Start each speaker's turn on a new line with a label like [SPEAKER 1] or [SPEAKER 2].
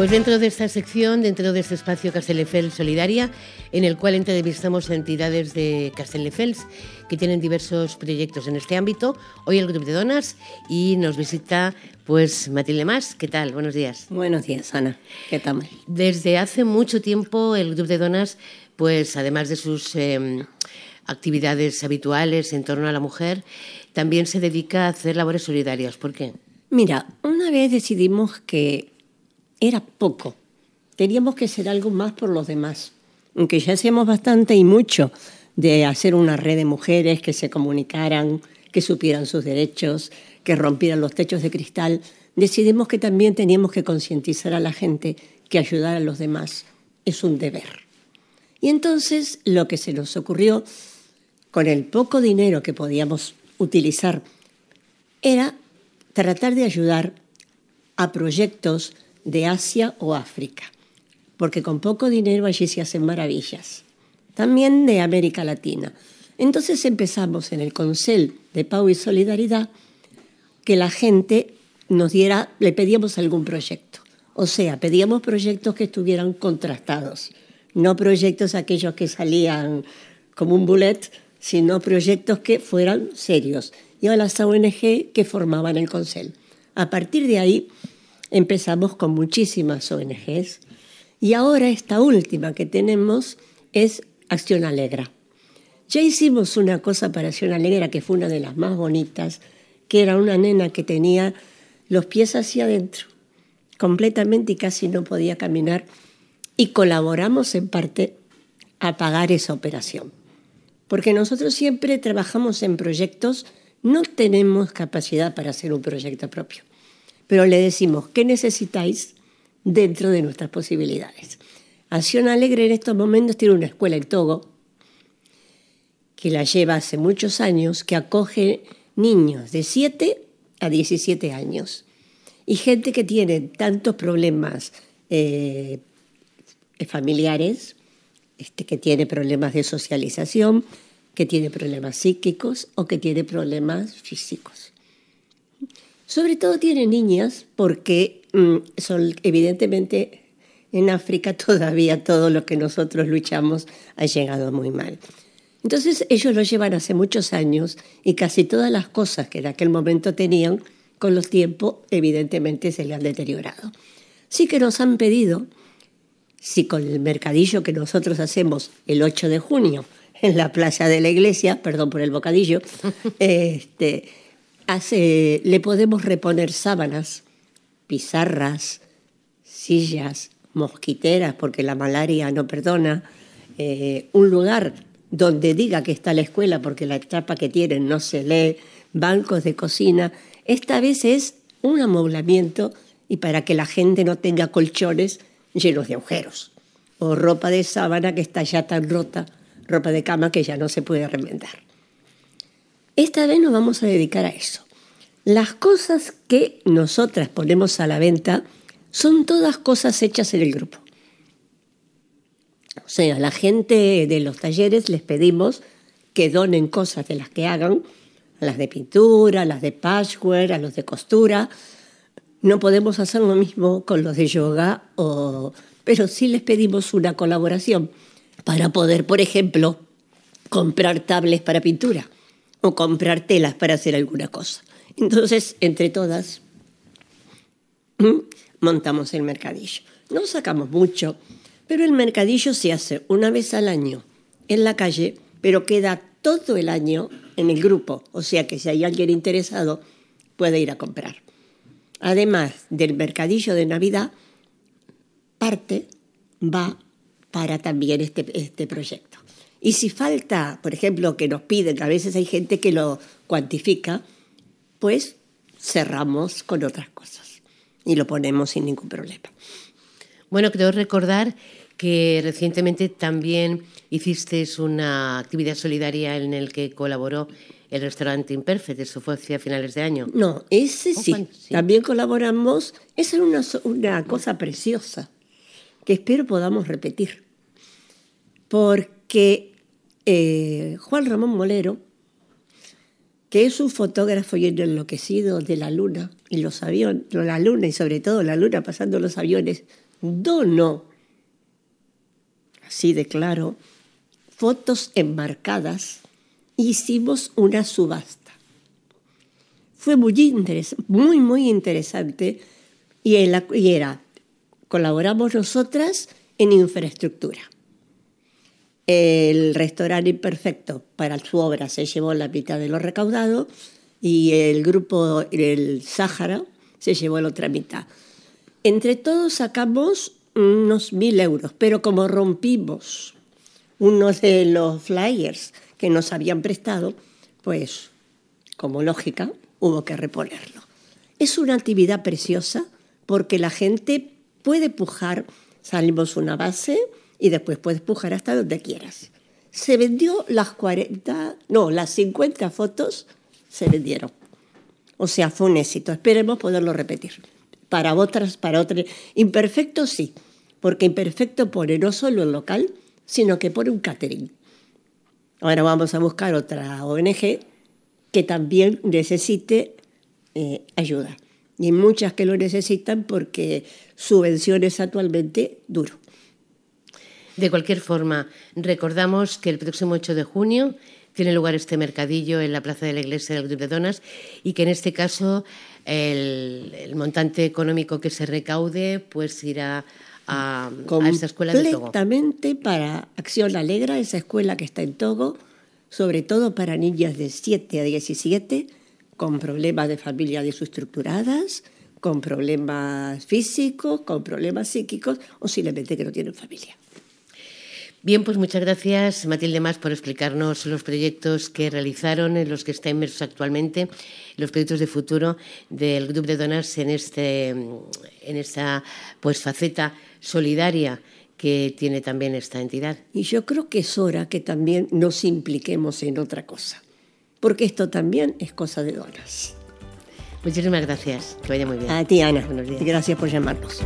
[SPEAKER 1] Pues dentro de esta sección, dentro de este espacio Castelldefels Solidaria, en el cual entrevistamos entidades de Castelldefels que tienen diversos proyectos en este ámbito, hoy el Grupo de Donas y nos visita pues Matilde Más. ¿Qué tal? Buenos días. Buenos días, Ana. ¿Qué tal? Desde hace mucho tiempo el Grupo de Donas, pues además de sus em, actividades habituales en torno a la mujer, también
[SPEAKER 2] se dedica a hacer labores solidarias. ¿Por qué? Mira, una vez decidimos que era poco. Teníamos que hacer algo más por los demás, aunque ya hacíamos bastante y mucho de hacer una red de mujeres que se comunicaran, que supieran sus derechos, que rompieran los techos de cristal, decidimos que también teníamos que concientizar a la gente que ayudar a los demás es un deber. Y entonces lo que se nos ocurrió con el poco dinero que podíamos utilizar era tratar de ayudar a proyectos de Asia o África, porque con poco dinero allí se hacen maravillas, también de América Latina. Entonces empezamos en el Consell de Pau y Solidaridad que la gente nos diera, le pedíamos algún proyecto. O sea, pedíamos proyectos que estuvieran contrastados, no proyectos aquellos que salían como un bullet, sino proyectos que fueran serios. Y a las ONG que formaban el Consell. A partir de ahí Empezamos con muchísimas ONGs y ahora esta última que tenemos es Acción Alegra. Ya hicimos una cosa para Acción Alegra que fue una de las más bonitas, que era una nena que tenía los pies hacia adentro, completamente y casi no podía caminar, y colaboramos en parte a pagar esa operación. Porque nosotros siempre trabajamos en proyectos, no tenemos capacidad para hacer un proyecto propio pero le decimos qué necesitáis dentro de nuestras posibilidades. Acción Alegre en estos momentos tiene una escuela en Togo que la lleva hace muchos años, que acoge niños de 7 a 17 años y gente que tiene tantos problemas eh, familiares, este, que tiene problemas de socialización, que tiene problemas psíquicos o que tiene problemas físicos. Sobre todo tienen niñas porque mm, son evidentemente en África todavía todo lo que nosotros luchamos ha llegado muy mal. Entonces ellos lo llevan hace muchos años y casi todas las cosas que en aquel momento tenían, con los tiempos evidentemente se le han deteriorado. Sí que nos han pedido, si con el mercadillo que nosotros hacemos el 8 de junio en la plaza de la iglesia, perdón por el bocadillo, este, le podemos reponer sábanas, pizarras, sillas, mosquiteras, porque la malaria no perdona, eh, un lugar donde diga que está la escuela porque la chapa que tienen no se lee, bancos de cocina. Esta vez es un amoblamiento y para que la gente no tenga colchones llenos de agujeros o ropa de sábana que está ya tan rota, ropa de cama que ya no se puede remendar. Esta vez nos vamos a dedicar a eso. Las cosas que nosotras ponemos a la venta son todas cosas hechas en el grupo. O sea, la gente de los talleres les pedimos que donen cosas de las que hagan, las de pintura, las de patchwork, a los de costura. No podemos hacer lo mismo con los de yoga, pero sí les pedimos una colaboración para poder, por ejemplo, comprar tablets para pintura o comprar telas para hacer alguna cosa. Entonces, entre todas, mm, montamos el mercadillo. No sacamos mucho, pero el mercadillo se hace una vez al año en la calle, pero queda todo el año en el grupo, o sea que si hay alguien interesado, puede ir a comprar. Además del mercadillo de Navidad, parte va para también este, este proyecto. Y si falta, por ejemplo, que nos piden, que a veces hay gente que lo cuantifica, pues cerramos con otras cosas y lo ponemos sin ningún
[SPEAKER 1] problema. Bueno, quiero recordar que recientemente también hiciste una actividad solidaria en el que colaboró el restaurante Imperfect, eso fue hacia finales de año. No, ese sí,
[SPEAKER 2] también colaboramos. Esa era una, una cosa preciosa que espero podamos repetir, porque eh, Juan Ramón Molero, que es un fotógrafo y enloquecido de la luna y los aviones, la luna y sobre todo la luna pasando los aviones, donó, así de claro, fotos enmarcadas, hicimos una subasta. Fue muy, muy, muy interesante y, y era, colaboramos nosotras en infraestructura. El restaurante imperfecto para su obra se llevó la mitad de lo recaudado y el grupo El Sáhara se llevó la otra mitad. Entre todos sacamos unos mil euros, pero como rompimos uno de los flyers que nos habían prestado, pues como lógica hubo que reponerlo. Es una actividad preciosa porque la gente puede pujar, salimos una base, y después puedes pujar hasta donde quieras. Se vendió las 40, no, las 50 fotos se vendieron. O sea, fue un éxito. Esperemos poderlo repetir. Para otras, para otras. Imperfecto sí, porque imperfecto pone no solo el local, sino que pone un catering. Ahora vamos a buscar otra ONG que también necesite eh, ayuda. Y muchas que lo necesitan porque es actualmente duro. De cualquier forma,
[SPEAKER 1] recordamos que el próximo 8 de junio tiene lugar este mercadillo en la Plaza de la Iglesia del Club de Donas y que en este caso el, montante económico que se recaude
[SPEAKER 2] pues irá
[SPEAKER 1] a, esa esta escuela de Togo.
[SPEAKER 2] Completamente para Acción Alegra, esa escuela que está en Togo, sobre todo para niñas de 7 a 17 con problemas de familia desestructuradas, con problemas físicos, con problemas psíquicos o simplemente que no tienen familia. Bien, pues muchas gracias
[SPEAKER 1] Matilde Más por explicarnos los proyectos que realizaron, en los que está inmersos actualmente, los proyectos de futuro del Grupo de Donas en, este, en esta
[SPEAKER 2] pues, faceta solidaria que tiene también esta entidad. Y yo creo que es hora que también nos impliquemos en otra cosa, porque esto también es cosa de donas.
[SPEAKER 1] Muchísimas gracias, que vaya muy bien. A ti, Ana. Buenos días.
[SPEAKER 2] Gracias por llamarnos.